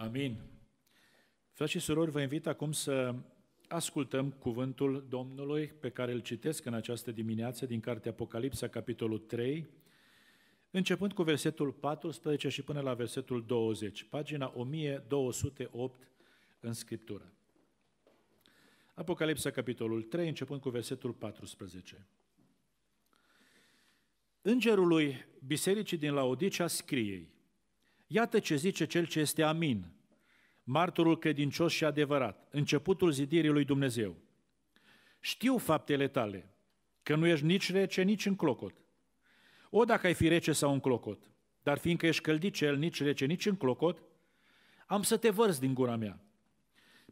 Amin. Frați și surori, vă invit acum să ascultăm cuvântul Domnului pe care îl citesc în această dimineață din Cartea Apocalipsa, capitolul 3, începând cu versetul 14 și până la versetul 20, pagina 1208 în Scriptură. Apocalipsa, capitolul 3, începând cu versetul 14. Îngerului bisericii din Laodicea scriei, Iată ce zice cel ce este Amin, martorul credincios și adevărat, începutul zidirii lui Dumnezeu. Știu faptele tale, că nu ești nici rece, nici în clocot. O, dacă ai fi rece sau în clocot, dar fiindcă ești căldit cel, nici rece, nici în clocot, am să te vărs din gura mea.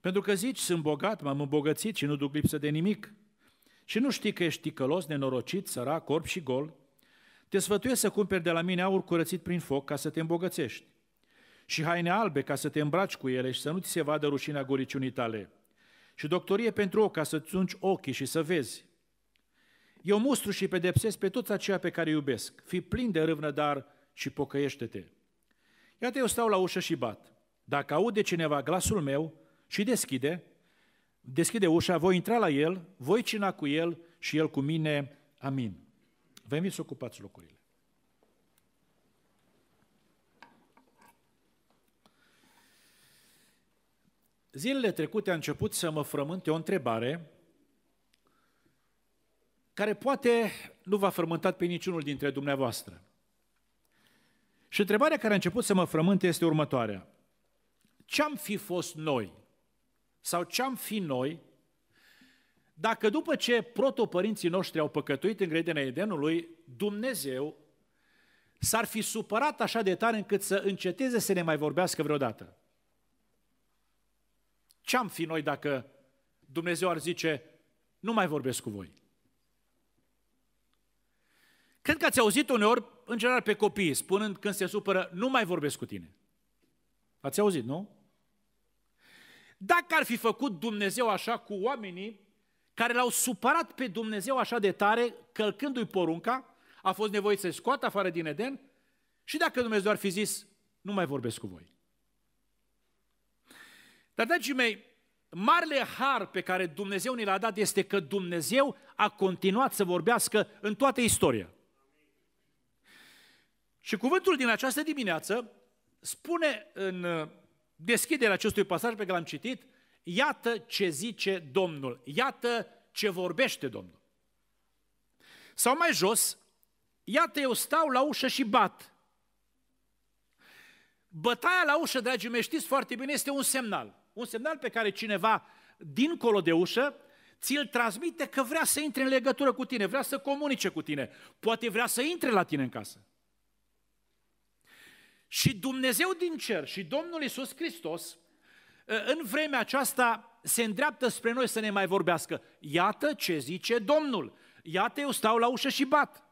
Pentru că zici, sunt bogat, m-am îmbogățit și nu duc lipsă de nimic. Și nu știi că ești ticălos, nenorocit, sărac, corp și gol, te sfătuiesc să cumperi de la mine aur curățit prin foc ca să te îmbogățești și haine albe ca să te îmbraci cu ele și să nu ți se vadă rușinea goliciunii tale și doctorie pentru ochi ca să-ți ungi ochii și să vezi. Eu mustru și pedepsesc pe toți aceia pe care iubesc. Fii plin de râvnă, dar și pocăiește-te. Iată, eu stau la ușă și bat. Dacă aude cineva glasul meu și deschide, deschide ușa, voi intra la el, voi cina cu el și el cu mine. Amin. Vă invit să ocupați locurile. Zilele trecute a început să mă frământe o întrebare care poate nu v-a frământat pe niciunul dintre dumneavoastră. Și întrebarea care a început să mă frământe este următoarea. Ce-am fi fost noi? Sau ce-am fi noi dacă după ce protopărinții noștri au păcătuit în grădina Edenului, Dumnezeu s-ar fi supărat așa de tare încât să înceteze să ne mai vorbească vreodată. Ce-am fi noi dacă Dumnezeu ar zice, nu mai vorbesc cu voi? Cred că ați auzit uneori, în general, pe copii, spunând când se supără, nu mai vorbesc cu tine. Ați auzit, nu? Dacă ar fi făcut Dumnezeu așa cu oamenii, care l-au supărat pe Dumnezeu așa de tare, călcându-i porunca, a fost nevoit să-i scoată afară din Eden și dacă Dumnezeu ar fi zis, nu mai vorbesc cu voi. Dar, dragii mei, marele har pe care Dumnezeu ni l-a dat este că Dumnezeu a continuat să vorbească în toată istoria. Și cuvântul din această dimineață spune în uh, deschiderea acestui pasaj pe care l-am citit, Iată ce zice Domnul, iată ce vorbește Domnul. Sau mai jos, iată eu stau la ușă și bat. Bătaia la ușă, dragii mei, știți foarte bine, este un semnal. Un semnal pe care cineva dincolo de ușă ți-l transmite că vrea să intre în legătură cu tine, vrea să comunice cu tine, poate vrea să intre la tine în casă. Și Dumnezeu din cer și Domnul Isus Hristos Ă, în vremea aceasta se îndreaptă spre noi să ne mai vorbească. Iată ce zice Domnul. Iată eu stau la ușă și bat.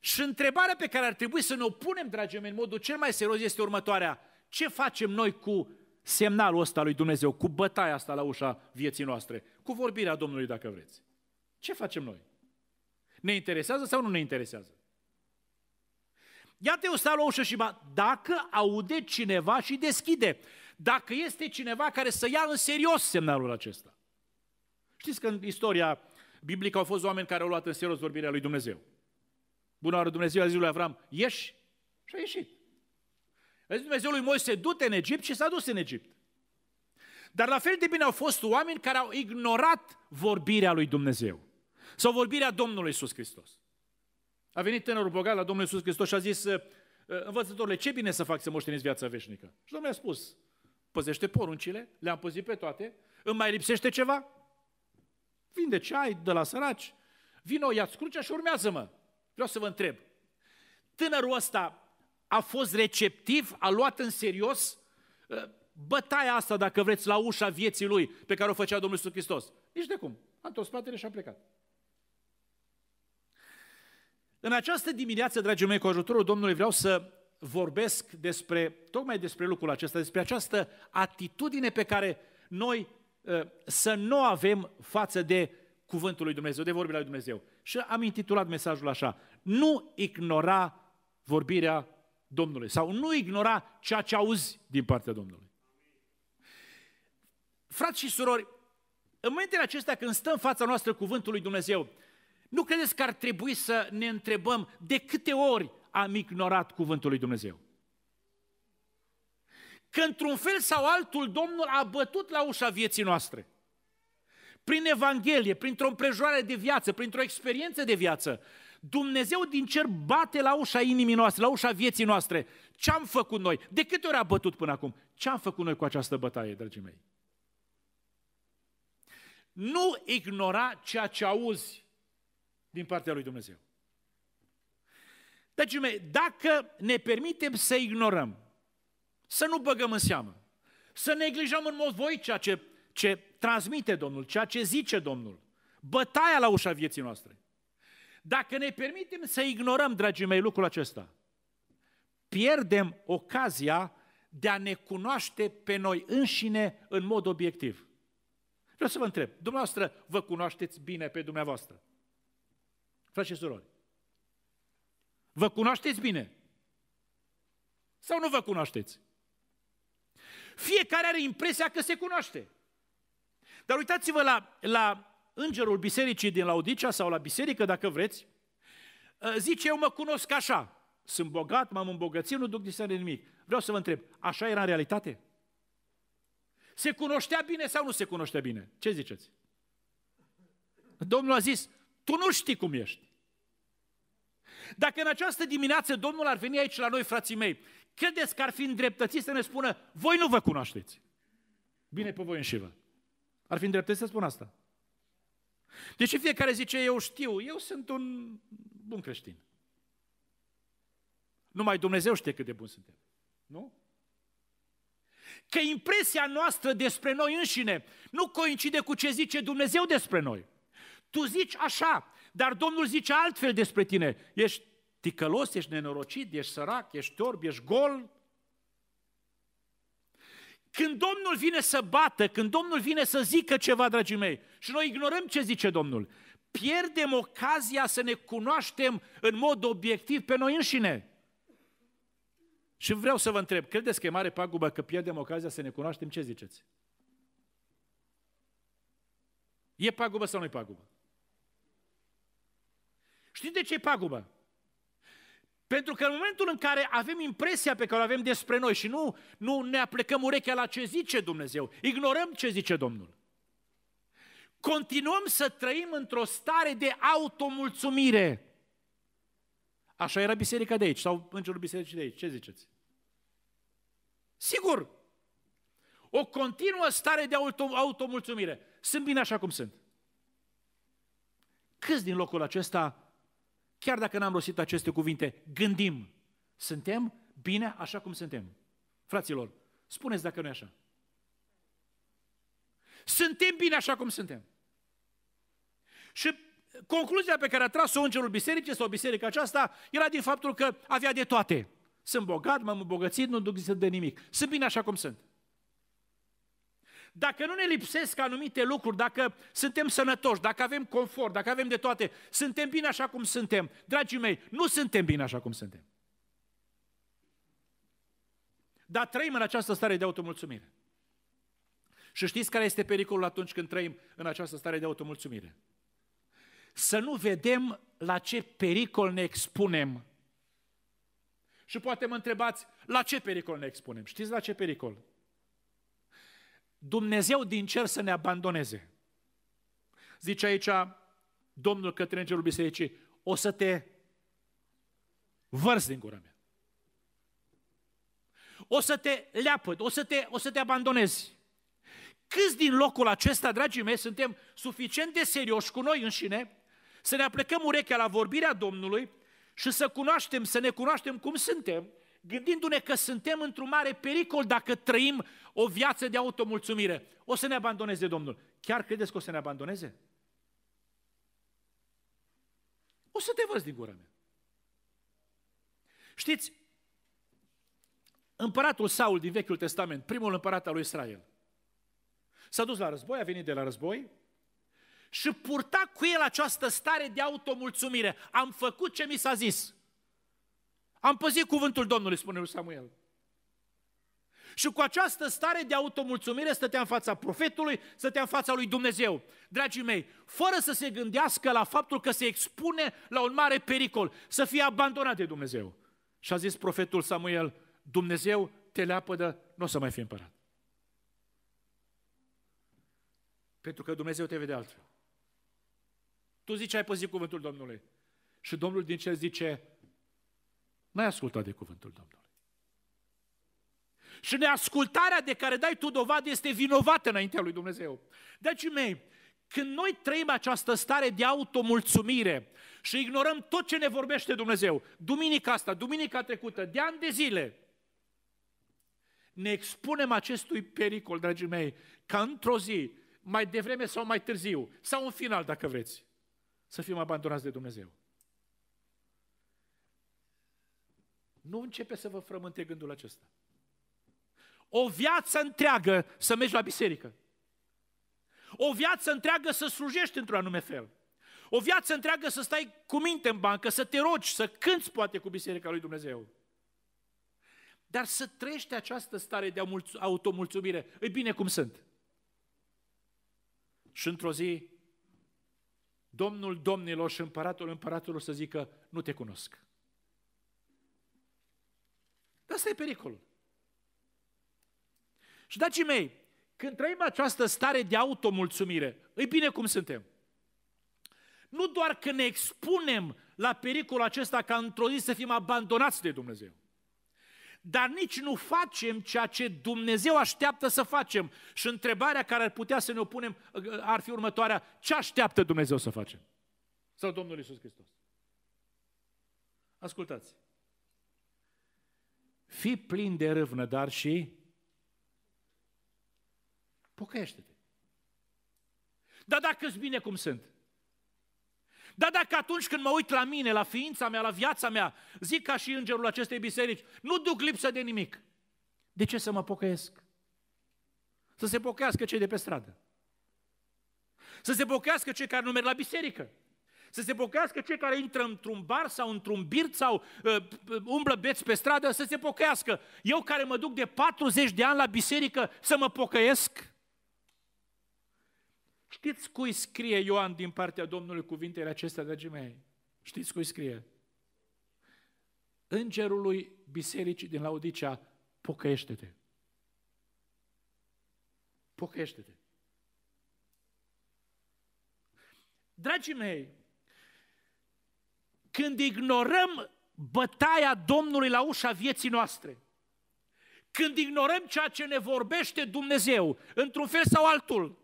Și întrebarea pe care ar trebui să ne o punem, dragii mei, în modul cel mai serios este următoarea. Ce facem noi cu semnalul ăsta lui Dumnezeu, cu bătaia asta la ușa vieții noastre, cu vorbirea Domnului, dacă vreți? Ce facem noi? Ne interesează sau nu ne interesează? Iată, eu stau la ușă și dacă aude cineva și deschide, dacă este cineva care să ia în serios semnalul acesta. Știți că în istoria biblică au fost oameni care au luat în serios vorbirea lui Dumnezeu. Bună oară, Dumnezeu a zis lui Avram, ieși și a ieșit. A zis Dumnezeu lui Moise, du-te în Egipt și s-a dus în Egipt. Dar la fel de bine au fost oameni care au ignorat vorbirea lui Dumnezeu sau vorbirea Domnului Iisus Hristos. A venit tânărul bogat la Domnul Iisus Hristos și a zis, ă, ă, învățătorule, ce bine să fac să moșteniți viața veșnică? Și Domnul a spus, păzește poruncile, le-am păzit pe toate, îmi mai lipsește ceva? Vinde ce ai de la săraci, vino, ia-ți crucea și urmează-mă. Vreau să vă întreb, tânărul ăsta a fost receptiv, a luat în serios ă, bătaia asta, dacă vreți, la ușa vieții lui, pe care o făcea Domnul Iisus Hristos. Nici de cum. A întors spatele și a plecat. În această dimineață, dragii mei, cu ajutorul Domnului, vreau să vorbesc despre, tocmai despre lucrul acesta, despre această atitudine pe care noi ă, să nu avem față de cuvântul lui Dumnezeu, de vorbirea lui Dumnezeu. Și am intitulat mesajul așa, nu ignora vorbirea Domnului sau nu ignora ceea ce auzi din partea Domnului. Frați și surori, în momentele acestea când stăm fața noastră cuvântul lui Dumnezeu, nu credeți că ar trebui să ne întrebăm de câte ori am ignorat cuvântul lui Dumnezeu? Că într-un fel sau altul Domnul a bătut la ușa vieții noastre. Prin Evanghelie, printr-o împrejoare de viață, printr-o experiență de viață, Dumnezeu din cer bate la ușa inimii noastre, la ușa vieții noastre. Ce am făcut noi? De câte ori a bătut până acum? Ce am făcut noi cu această bătaie, dragii mei? Nu ignora ceea ce auzi din partea lui Dumnezeu. Deci, dacă ne permitem să ignorăm, să nu băgăm în seamă, să neglijăm în mod voi ceea ce, ce transmite Domnul, ceea ce zice Domnul, bătaia la ușa vieții noastre. Dacă ne permitem să ignorăm, dragii mei, lucrul acesta, pierdem ocazia de a ne cunoaște pe noi înșine în mod obiectiv. Vreau să vă întreb, dumneavoastră vă cunoașteți bine pe dumneavoastră? Frate și surori, vă cunoașteți bine? Sau nu vă cunoașteți? Fiecare are impresia că se cunoaște. Dar uitați-vă la, la îngerul bisericii din Laodicea sau la biserică, dacă vreți, uh, zice, eu mă cunosc așa. Sunt bogat, m-am îmbogățit, nu duc distanță nimic. Vreau să vă întreb, așa era în realitate? Se cunoștea bine sau nu se cunoștea bine? Ce ziceți? Domnul a zis, tu nu știi cum ești. Dacă în această dimineață Domnul ar veni aici la noi, frații mei, credeți că ar fi îndreptățit să ne spună, voi nu vă cunoașteți? Bine pe voi înșivă. Ar fi îndreptățit să spun asta. Deci fiecare zice, eu știu, eu sunt un bun creștin. Numai Dumnezeu știe cât de bun suntem. Nu? Că impresia noastră despre noi înșine nu coincide cu ce zice Dumnezeu despre noi. Tu zici așa, dar Domnul zice altfel despre tine. Ești ticălos, ești nenorocit, ești sărac, ești torb, ești gol. Când Domnul vine să bată, când Domnul vine să zică ceva, dragii mei, și noi ignorăm ce zice Domnul, pierdem ocazia să ne cunoaștem în mod obiectiv pe noi înșine. Și vreau să vă întreb, credeți că e mare pagubă că pierdem ocazia să ne cunoaștem? Ce ziceți? E pagubă sau nu e pagubă? Știți de ce e pagubă? Pentru că în momentul în care avem impresia pe care o avem despre noi și nu, nu ne aplecăm urechea la ce zice Dumnezeu, ignorăm ce zice Domnul. Continuăm să trăim într-o stare de automulțumire. Așa era biserica de aici, sau îngerul bisericii de aici. Ce ziceți? Sigur, o continuă stare de auto, automulțumire. Sunt bine așa cum sunt. Câți din locul acesta Chiar dacă n-am rostit aceste cuvinte, gândim. Suntem bine așa cum suntem. Fraților, spuneți dacă nu e așa. Suntem bine așa cum suntem. Și concluzia pe care a tras-o îngerul bisericii sau biserica aceasta era din faptul că avea de toate. Sunt bogat, m-am îmbogățit, nu duc de nimic. Sunt bine așa cum sunt. Dacă nu ne lipsesc anumite lucruri, dacă suntem sănătoși, dacă avem confort, dacă avem de toate, suntem bine așa cum suntem. Dragii mei, nu suntem bine așa cum suntem. Dar trăim în această stare de automulțumire. Și știți care este pericolul atunci când trăim în această stare de automulțumire? Să nu vedem la ce pericol ne expunem. Și poate mă întrebați, la ce pericol ne expunem? Știți la ce pericol? Dumnezeu din cer să ne abandoneze. Zice aici Domnul către îngerul bisericii, o să te vărs din gura mea. O să te leapăd, o să te, o să te abandonezi. Câți din locul acesta, dragii mei, suntem suficient de serioși cu noi înșine să ne aplecăm urechea la vorbirea Domnului și să cunoaștem, să ne cunoaștem cum suntem gândindu-ne că suntem într-un mare pericol dacă trăim o viață de automulțumire. O să ne abandoneze Domnul. Chiar credeți că o să ne abandoneze? O să te văd din gura mea. Știți, împăratul Saul din Vechiul Testament, primul împărat al lui Israel, s-a dus la război, a venit de la război și purta cu el această stare de automulțumire. Am făcut ce mi s-a zis. Am păzit cuvântul Domnului, spune lui Samuel. Și cu această stare de automulțumire stătea în fața profetului, stătea în fața lui Dumnezeu. Dragii mei, fără să se gândească la faptul că se expune la un mare pericol, să fie abandonat de Dumnezeu. Și a zis profetul Samuel, Dumnezeu te leapădă, nu o să mai fi împărat. Pentru că Dumnezeu te vede altfel. Tu zici, ai păzit cuvântul Domnului. Și Domnul din cer zice, N-ai ascultat de cuvântul Domnului. Și neascultarea de care dai tu dovadă este vinovată înaintea lui Dumnezeu. Dragii mei, când noi trăim această stare de automulțumire și ignorăm tot ce ne vorbește Dumnezeu, duminica asta, duminica trecută, de ani de zile, ne expunem acestui pericol, dragii mei, ca într-o zi, mai devreme sau mai târziu, sau în final, dacă vreți, să fim abandonați de Dumnezeu. Nu începe să vă frământe gândul acesta. O viață întreagă să mergi la biserică. O viață întreagă să slujești într-un anume fel. O viață întreagă să stai cu minte în bancă, să te rogi, să cânți poate cu biserica lui Dumnezeu. Dar să trăiești această stare de automulțumire. E bine cum sunt. Și într-o zi, Domnul Domnilor și Împăratul împăratului să zică, nu te cunosc. Dar asta e pericolul. Și, dragii mei, când trăim această stare de automulțumire, e bine cum suntem. Nu doar că ne expunem la pericolul acesta ca într-o zi să fim abandonați de Dumnezeu, dar nici nu facem ceea ce Dumnezeu așteaptă să facem. Și întrebarea care ar putea să ne opunem ar fi următoarea, ce așteaptă Dumnezeu să facem? Sau Domnul Isus Hristos? Ascultați, Fii plin de râvnă, dar și pocăiește-te. Dar dacă îți bine cum sunt? Dar dacă atunci când mă uit la mine, la ființa mea, la viața mea, zic ca și îngerul acestei biserici, nu duc lipsă de nimic, de ce să mă pocăiesc? Să se pochească cei de pe stradă. Să se pochească cei care nu merg la biserică. Să se pocăiască cei care intră într-un bar sau într-un birt sau uh, umblă beți pe stradă, să se pocăiască. Eu care mă duc de 40 de ani la biserică să mă pocăiesc? Știți cui scrie Ioan din partea Domnului cuvintele acestea, dragii mei? Știți cui scrie? Îngerului lui bisericii din Laodicea, pocăiește-te. Pocăiește-te. Dragii mei, când ignorăm bătaia Domnului la ușa vieții noastre, când ignorăm ceea ce ne vorbește Dumnezeu, într-un fel sau altul,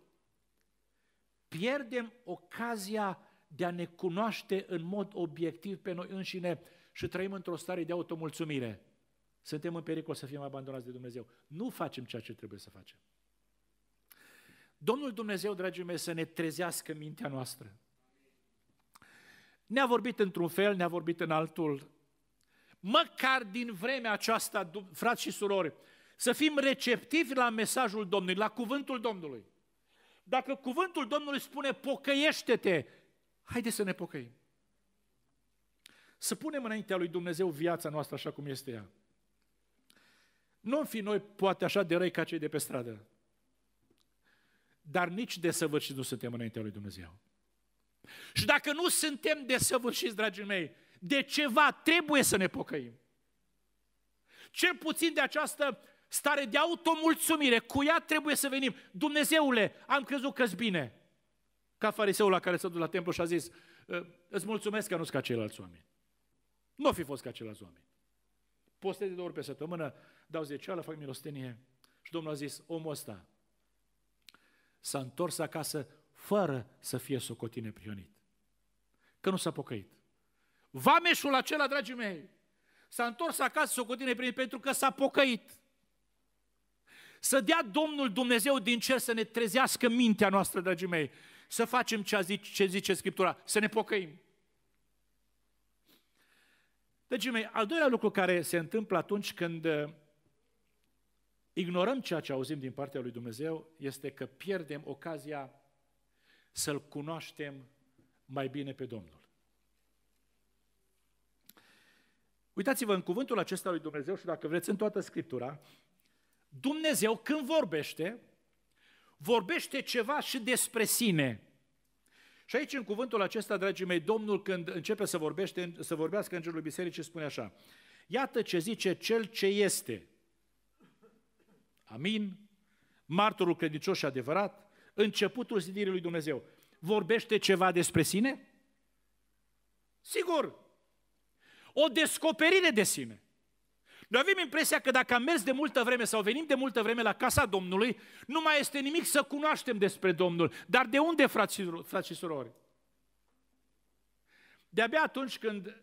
pierdem ocazia de a ne cunoaște în mod obiectiv pe noi înșine și trăim într-o stare de automulțumire. Suntem în pericol să fim abandonați de Dumnezeu. Nu facem ceea ce trebuie să facem. Domnul Dumnezeu, dragii mei, să ne trezească mintea noastră. Ne-a vorbit într-un fel, ne-a vorbit în altul. Măcar din vremea aceasta, frați și surori, să fim receptivi la mesajul Domnului, la cuvântul Domnului. Dacă cuvântul Domnului spune pocăiește-te, haide să ne pocăim. Să punem înaintea lui Dumnezeu viața noastră așa cum este ea. Nu fi noi poate așa de răi ca cei de pe stradă, dar nici de săvârșit nu suntem înaintea lui Dumnezeu. Și dacă nu suntem desăvârșiți, dragii mei, de ceva trebuie să ne pocăim. Cel puțin de această stare de automulțumire, cu ea trebuie să venim. Dumnezeule, am crezut că-s bine. Ca fariseul la care s-a dus la templu și a zis, ă, îți mulțumesc că nu-s ca ceilalți oameni. Nu fi fost ca ceilalți oameni. Postez de două ori pe săptămână, dau zeceală, fac milostenie. Și Domnul a zis, omul ăsta s-a întors acasă fără să fie socotit neprihănit. Că nu s-a pocăit. Vameșul acela, dragii mei, s-a întors acasă socotit neprihănit pentru că s-a pocăit. Să dea Domnul Dumnezeu din cer să ne trezească mintea noastră, dragii mei, să facem ce, zice, ce zice Scriptura, să ne pocăim. Dragii mei, al doilea lucru care se întâmplă atunci când uh, ignorăm ceea ce auzim din partea lui Dumnezeu este că pierdem ocazia să-L cunoaștem mai bine pe Domnul. Uitați-vă în cuvântul acesta lui Dumnezeu și dacă vreți în toată Scriptura, Dumnezeu când vorbește, vorbește ceva și despre sine. Și aici în cuvântul acesta, dragii mei, Domnul când începe să, vorbește, să vorbească Îngerul Bisericii spune așa, iată ce zice Cel ce este. Amin? Martorul credincios și adevărat, începutul zidirii lui Dumnezeu, vorbește ceva despre sine? Sigur! O descoperire de sine. Noi avem impresia că dacă am mers de multă vreme sau venim de multă vreme la casa Domnului, nu mai este nimic să cunoaștem despre Domnul. Dar de unde, frați și surori? De-abia atunci când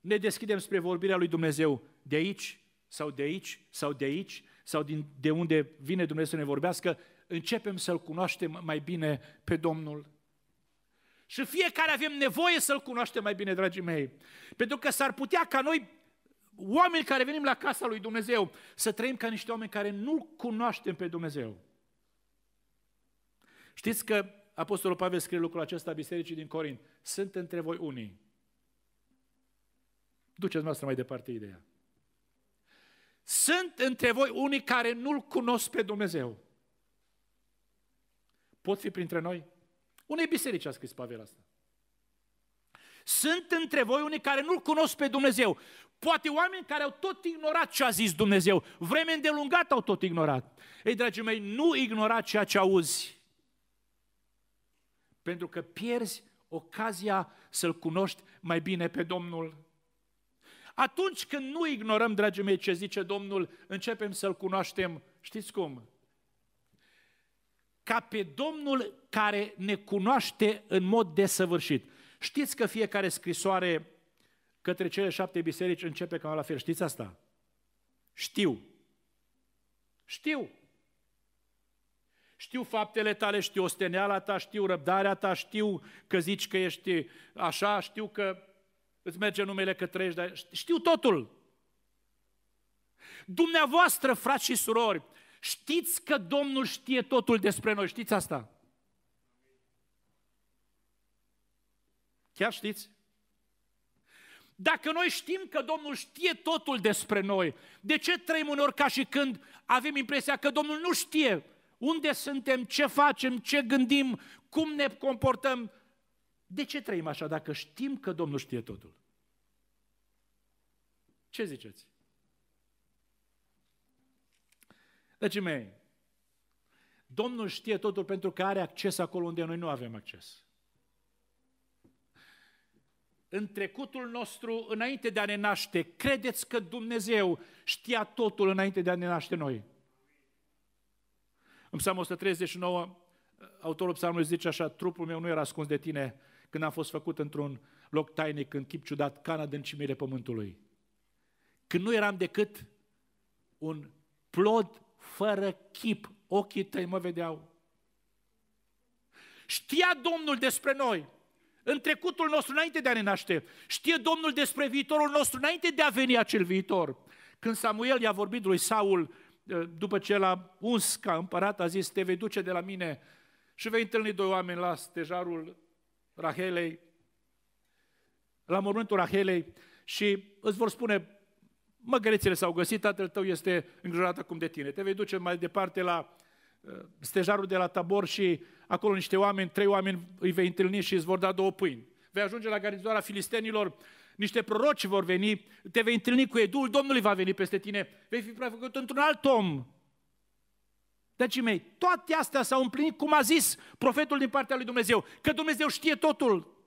ne deschidem spre vorbirea lui Dumnezeu de aici sau de aici sau de aici sau din, de unde vine Dumnezeu să ne vorbească, începem să-L cunoaștem mai bine pe Domnul. Și fiecare avem nevoie să-L cunoaștem mai bine, dragii mei. Pentru că s-ar putea ca noi, oameni care venim la casa lui Dumnezeu, să trăim ca niște oameni care nu cunoaștem pe Dumnezeu. Știți că Apostolul Pavel scrie lucrul acesta bisericii din Corint. Sunt între voi unii. Duceți noastră mai departe ideea. Sunt între voi unii care nu-L cunosc pe Dumnezeu pot fi printre noi? Unei biserici a scris Pavel asta. Sunt între voi unii care nu-L cunosc pe Dumnezeu. Poate oameni care au tot ignorat ce a zis Dumnezeu. Vreme îndelungată au tot ignorat. Ei, dragii mei, nu ignora ceea ce auzi. Pentru că pierzi ocazia să-L cunoști mai bine pe Domnul. Atunci când nu ignorăm, dragii mei, ce zice Domnul, începem să-L cunoaștem, știți cum? ca pe Domnul care ne cunoaște în mod desăvârșit. Știți că fiecare scrisoare către cele șapte biserici începe cam la fel. Știți asta? Știu. Știu. Știu faptele tale, știu osteneala ta, știu răbdarea ta, știu că zici că ești așa, știu că îți merge numele că trăiești, dar știu totul. Dumneavoastră, frați și surori, Știți că Domnul știe totul despre noi, știți asta? Chiar știți? Dacă noi știm că Domnul știe totul despre noi, de ce trăim unor ca și când avem impresia că Domnul nu știe unde suntem, ce facem, ce gândim, cum ne comportăm? De ce trăim așa dacă știm că Domnul știe totul? Ce ziceți? Dragii mei, Domnul știe totul pentru că are acces acolo unde noi nu avem acces. În trecutul nostru, înainte de a ne naște, credeți că Dumnezeu știa totul înainte de a ne naște noi. În Psalmul 139, autorul psalmului zice așa, trupul meu nu era ascuns de tine când a fost făcut într-un loc tainic, în chip ciudat, ca în adâncimile pământului. Când nu eram decât un plod fără chip. Ochii tăi mă vedeau. Știa Domnul despre noi, în trecutul nostru înainte de a ne naște. Știe Domnul despre viitorul nostru înainte de a veni acel viitor. Când Samuel i-a vorbit lui Saul, eh, după ce l-a uns ca împărat, a zis, te vei duce de la mine și vei întâlni doi oameni la stejarul Rahelei, la mormântul Rahelei și îți vor spune Măgărețele s-au găsit, tatăl tău este îngrijorat acum de tine. Te vei duce mai departe la uh, stejarul de la tabor și acolo niște oameni, trei oameni îi vei întâlni și îți vor da două pâini. Vei ajunge la garnizoara filistenilor, niște proroci vor veni, te vei întâlni cu edul, Domnului va veni peste tine, vei fi prefăcut într-un alt om. Dragii mei, toate astea s-au împlinit cum a zis profetul din partea lui Dumnezeu, că Dumnezeu știe totul.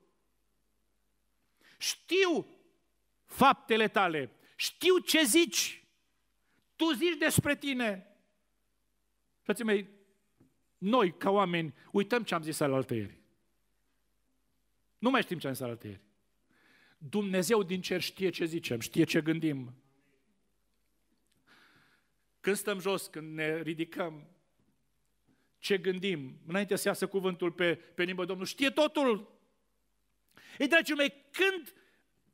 Știu faptele tale, știu ce zici. Tu zici despre tine. Frații mei, noi, ca oameni, uităm ce am zis al altăieri. Nu mai știm ce am zis al altăieri. Dumnezeu din cer știe ce zicem, știe ce gândim. Când stăm jos, când ne ridicăm, ce gândim, înainte să iasă cuvântul pe, pe limbă, Domnul știe totul. Ei, dragii mei, când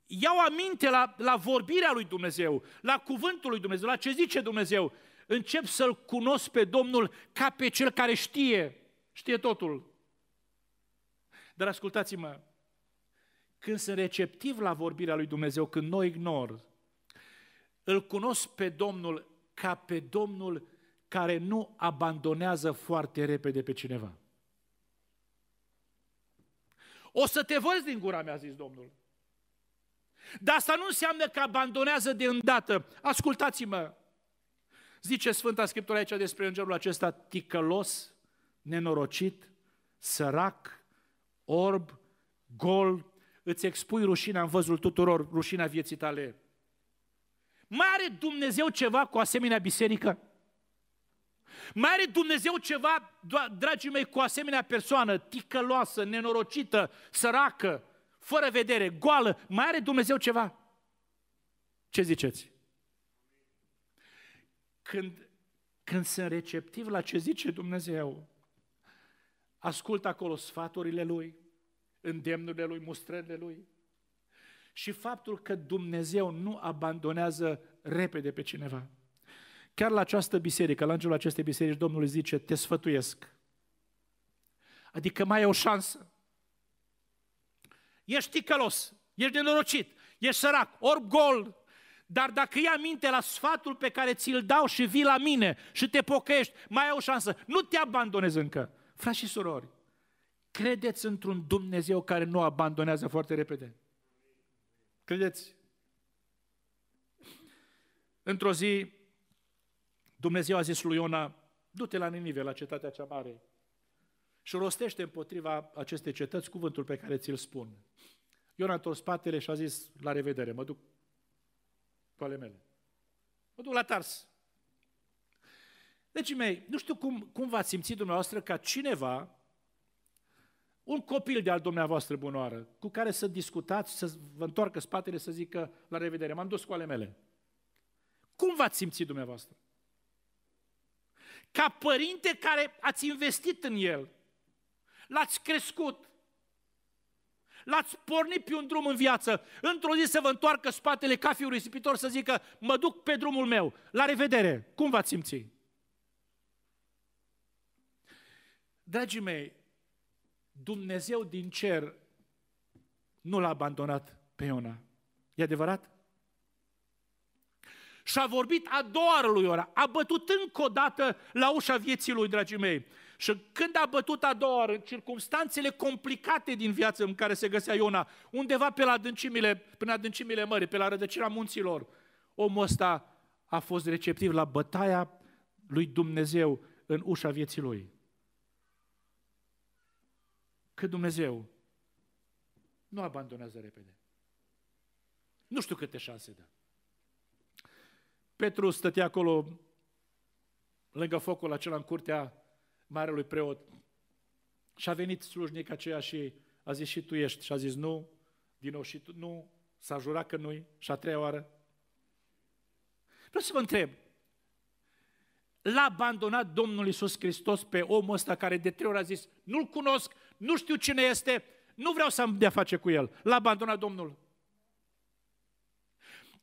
iau aminte la, la vorbirea lui Dumnezeu, la cuvântul lui Dumnezeu, la ce zice Dumnezeu. Încep să-L cunosc pe Domnul ca pe Cel care știe, știe totul. Dar ascultați-mă, când sunt receptiv la vorbirea lui Dumnezeu, când nu ignor, îl cunosc pe Domnul ca pe Domnul care nu abandonează foarte repede pe cineva. O să te văd din gura mea, a zis Domnul. Dar asta nu înseamnă că abandonează de îndată. Ascultați-mă! Zice Sfânta Scriptură aici despre îngerul acesta ticălos, nenorocit, sărac, orb, gol, îți expui rușinea în văzul tuturor, rușinea vieții tale. Mai are Dumnezeu ceva cu asemenea biserică? Mai are Dumnezeu ceva, dragii mei, cu asemenea persoană, ticăloasă, nenorocită, săracă, fără vedere, goală, mai are Dumnezeu ceva? Ce ziceți? Când, când sunt receptiv la ce zice Dumnezeu, ascult acolo sfaturile Lui, îndemnurile Lui, mustrările Lui și faptul că Dumnezeu nu abandonează repede pe cineva. Chiar la această biserică, la angelul acestei biserici, Domnul îi zice, te sfătuiesc. Adică mai e o șansă ești ticălos, ești nenorocit, ești sărac, orb gol, dar dacă ia minte la sfatul pe care ți-l dau și vii la mine și te pocăiești, mai ai o șansă. Nu te abandonezi încă. Frați și surori, credeți într-un Dumnezeu care nu abandonează foarte repede. Credeți? Într-o zi, Dumnezeu a zis lui Iona, du-te la Ninive, la cetatea cea mare, și rostește împotriva acestei cetăți cuvântul pe care ți-l spun. Ion a întors spatele și a zis, la revedere, mă duc cu ale mele. Mă duc la Tars. Deci, mei, nu știu cum, cum v-ați simțit dumneavoastră ca cineva, un copil de al dumneavoastră bunoară, cu care să discutați, să vă întoarcă spatele, să zică la revedere, m-am dus cu ale mele. Cum v-ați simțit dumneavoastră? Ca părinte care ați investit în el, l-ați crescut, l-ați pornit pe un drum în viață, într-o zi să vă întoarcă spatele ca fiul risipitor să zică, mă duc pe drumul meu, la revedere, cum v-ați simți? Dragii mei, Dumnezeu din cer nu l-a abandonat pe Iona. E adevărat? și a vorbit a doua oară lui Iona, a bătut încă o dată la ușa vieții lui, dragii mei. Și când a bătut a doua oară, în circumstanțele complicate din viață în care se găsea Iona, undeva pe la adâncimile, prin adâncimile mării, pe la rădăcina munților, omul ăsta a fost receptiv la bătaia lui Dumnezeu în ușa vieții lui. Că Dumnezeu nu abandonează repede. Nu știu câte șanse dă. Petru stătea acolo lângă focul acela în curtea marelui preot și a venit slujnic aceea și a zis și tu ești și a zis nu, din nou și tu nu, s-a jurat că nu și a treia oară. Vreau să vă întreb, l-a abandonat Domnul Iisus Hristos pe omul ăsta care de trei ori a zis nu-l cunosc, nu știu cine este, nu vreau să am de-a face cu el. L-a abandonat Domnul.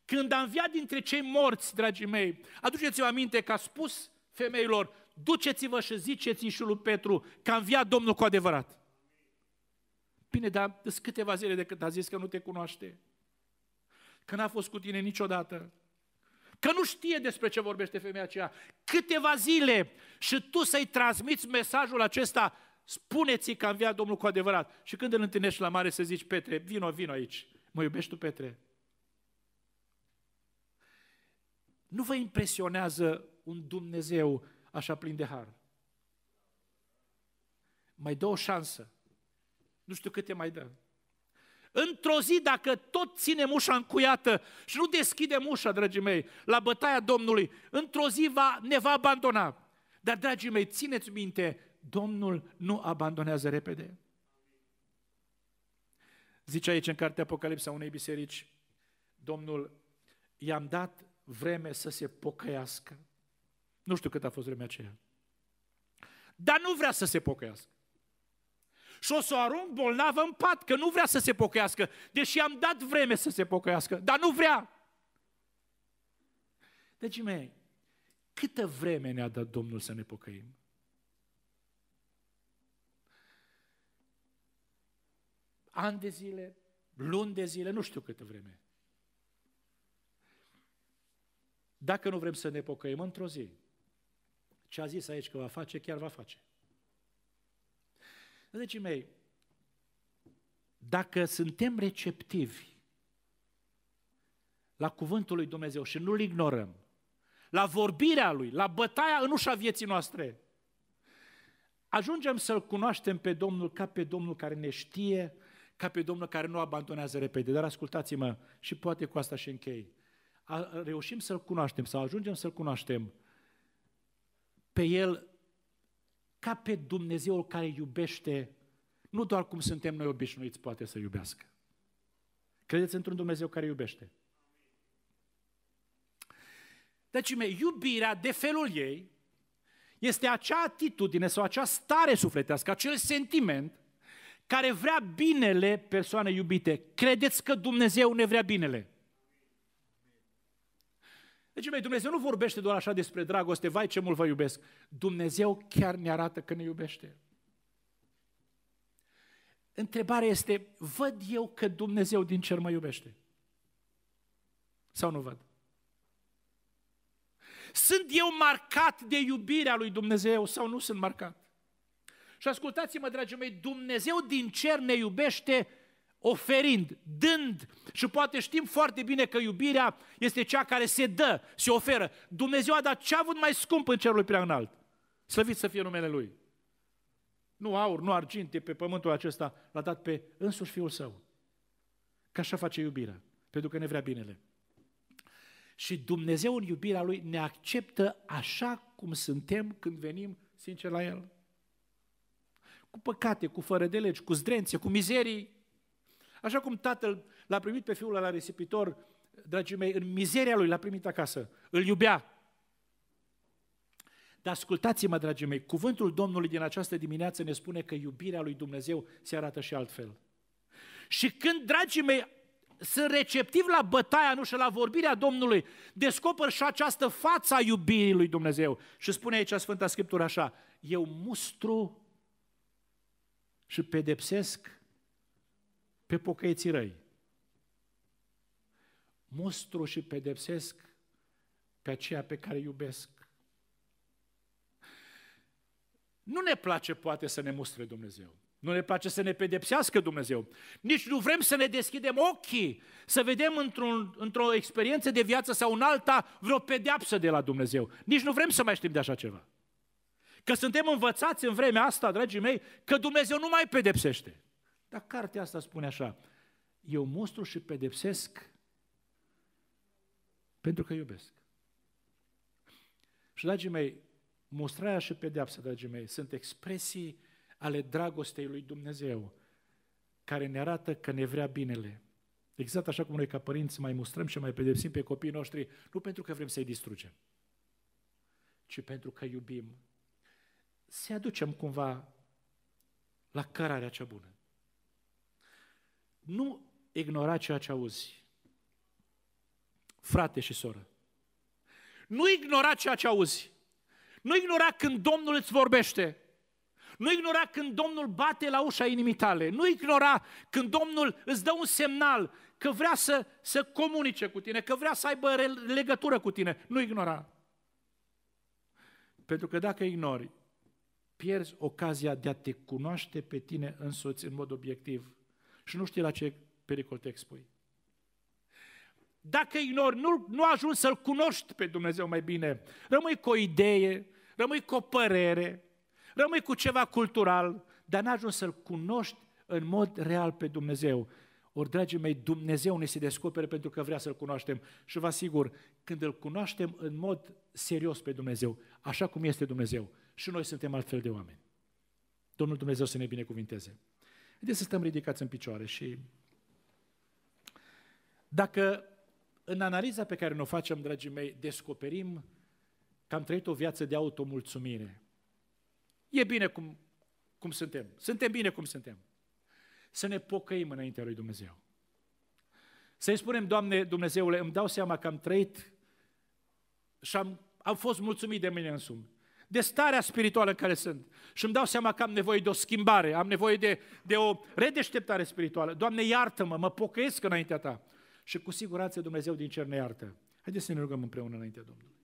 Când a înviat dintre cei morți, dragii mei, aduceți-vă aminte că a spus femeilor, duceți-vă și ziceți și lui Petru că a înviat Domnul cu adevărat. Bine, dar sunt câteva zile de când a zis că nu te cunoaște, că n-a fost cu tine niciodată, că nu știe despre ce vorbește femeia aceea. Câteva zile și tu să-i transmiți mesajul acesta, spuneți că a înviat Domnul cu adevărat. Și când îl întâlnești la mare să zici, Petre, vino, vino aici. Mă iubești tu, Petre? Nu vă impresionează un Dumnezeu așa plin de har. Mai dă o șansă. Nu știu câte mai dă. Într-o zi, dacă tot ținem ușa încuiată și nu deschidem ușa, dragii mei, la bătaia Domnului, într-o zi va, ne va abandona. Dar, dragii mei, țineți minte, Domnul nu abandonează repede. Zice aici în cartea Apocalipsa unei biserici, Domnul, i-am dat vreme să se pocăiască. Nu știu cât a fost vremea aceea. Dar nu vrea să se pocăiască. Și o să o arunc bolnavă în pat, că nu vrea să se pocăiască, deși am dat vreme să se pocăiască, dar nu vrea. Deci, mei, câtă vreme ne-a dat Domnul să ne pocăim? Ani de zile, luni de zile, nu știu câtă vreme. Dacă nu vrem să ne pocăim într-o zi, ce a zis aici că va face, chiar va face. Deci, mei, dacă suntem receptivi la cuvântul lui Dumnezeu și nu-l ignorăm, la vorbirea lui, la bătaia în ușa vieții noastre, ajungem să-L cunoaștem pe Domnul ca pe Domnul care ne știe, ca pe Domnul care nu abandonează repede. Dar ascultați-mă și poate cu asta și închei a, reușim să-L cunoaștem, să ajungem să-L cunoaștem pe El ca pe Dumnezeul care iubește, nu doar cum suntem noi obișnuiți poate să iubească. Credeți într-un Dumnezeu care iubește. Deci, iubirea de felul ei este acea atitudine sau acea stare sufletească, acel sentiment care vrea binele persoanei iubite. Credeți că Dumnezeu ne vrea binele? Deci, mei, Dumnezeu nu vorbește doar așa despre dragoste, vai ce mult vă iubesc. Dumnezeu chiar ne arată că ne iubește. Întrebarea este, văd eu că Dumnezeu din cer mă iubește? Sau nu văd? Sunt eu marcat de iubirea lui Dumnezeu sau nu sunt marcat? Și ascultați-mă, dragii mei, Dumnezeu din cer ne iubește oferind, dând și poate știm foarte bine că iubirea este cea care se dă, se oferă. Dumnezeu a dat ce a avut mai scump în cerul prea înalt. Slăvit să fie numele Lui. Nu aur, nu argint, e pe pământul acesta, l-a dat pe însuși Fiul Său. Că așa face iubirea, pentru că ne vrea binele. Și Dumnezeu în iubirea Lui ne acceptă așa cum suntem când venim sincer la El. Cu păcate, cu fără de legi, cu zdrențe, cu mizerii, Așa cum tatăl l-a primit pe fiul la risipitor, dragii mei, în mizeria lui l-a primit acasă, îl iubea. Dar ascultați-mă, dragii mei, cuvântul Domnului din această dimineață ne spune că iubirea lui Dumnezeu se arată și altfel. Și când, dragii mei, sunt receptiv la bătaia, nu și la vorbirea Domnului, descoper și această față a iubirii lui Dumnezeu. Și spune aici Sfânta Scriptură așa, eu mustru și pedepsesc pe pocăiții răi. Mustru și pedepsesc pe aceea pe care iubesc. Nu ne place poate să ne mustre Dumnezeu. Nu ne place să ne pedepsească Dumnezeu. Nici nu vrem să ne deschidem ochii, să vedem într într-o experiență de viață sau în alta vreo pedeapsă de la Dumnezeu. Nici nu vrem să mai știm de așa ceva. Că suntem învățați în vremea asta, dragii mei, că Dumnezeu nu mai pedepsește. Dar cartea asta spune așa, eu mostru și pedepsesc pentru că iubesc. Și, dragii mei, mostrarea și pedeapsa, dragii mei, sunt expresii ale dragostei lui Dumnezeu, care ne arată că ne vrea binele. Exact așa cum noi ca părinți mai mustrăm și mai pedepsim pe copiii noștri, nu pentru că vrem să-i distrugem, ci pentru că iubim. Să aducem cumva la cărarea cea bună. Nu ignora ceea ce auzi. Frate și soră, nu ignora ceea ce auzi. Nu ignora când Domnul îți vorbește. Nu ignora când Domnul bate la ușa inimii tale. Nu ignora când Domnul îți dă un semnal că vrea să, să comunice cu tine, că vrea să aibă legătură cu tine. Nu ignora. Pentru că dacă ignori, pierzi ocazia de a te cunoaște pe tine însuți în mod obiectiv și nu știi la ce pericol te expui. Dacă ignori, nu, nu ajungi să-L cunoști pe Dumnezeu mai bine. Rămâi cu o idee, rămâi cu o părere, rămâi cu ceva cultural, dar n ajungi să-L cunoști în mod real pe Dumnezeu. Ori, dragii mei, Dumnezeu ne se descopere pentru că vrea să-L cunoaștem. Și vă asigur, când îl cunoaștem în mod serios pe Dumnezeu, așa cum este Dumnezeu, și noi suntem altfel de oameni. Domnul Dumnezeu să ne binecuvinteze. Haideți să stăm ridicați în picioare și dacă în analiza pe care ne-o facem, dragii mei, descoperim că am trăit o viață de automulțumire. E bine cum, cum suntem. Suntem bine cum suntem. Să ne pocăim înaintea lui Dumnezeu. Să-i spunem, Doamne Dumnezeule, îmi dau seama că am trăit și am, am fost mulțumit de mine însumi de starea spirituală în care sunt. Și îmi dau seama că am nevoie de o schimbare, am nevoie de, de o redeșteptare spirituală. Doamne, iartă-mă, mă pocăiesc înaintea Ta. Și cu siguranță Dumnezeu din cer ne iartă. Haideți să ne rugăm împreună înaintea Domnului.